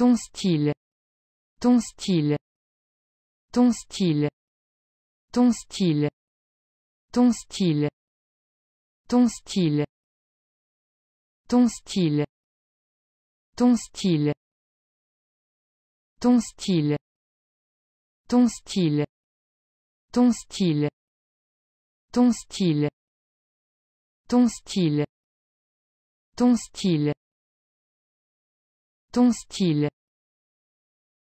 Ton style. Ton style. Ton style. Ton style. Ton style. Ton style. Ton style. Ton style. Ton style. Ton style. Ton style. Ton style. Ton style. Ton style. Ton style.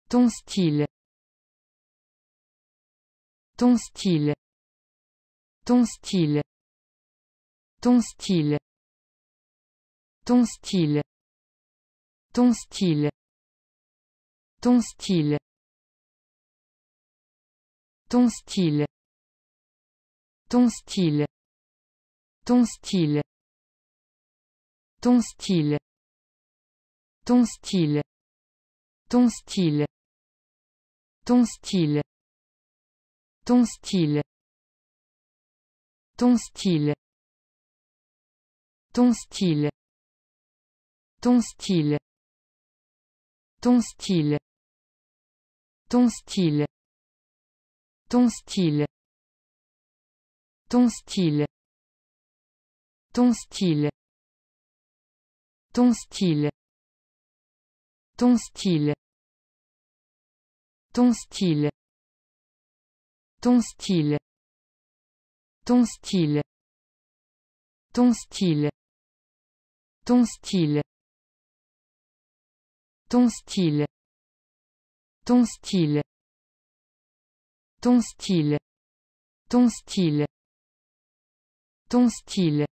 Ton style. Ton style. Ton style. Ton style. Ton style. Ton style. Ton style. Ton style. Ton style. Ton style. Ton style. Ton style. Ton style. Ton style. Ton style. Ton style. Ton style. Ton style. Ton style. Ton style. Ton style. Ton style. Ton style. Ton style. Ton style. Ton style. Ton style. Ton style. Ton style. Ton style. Ton style. Ton style. Ton style. Ton style. Ton style.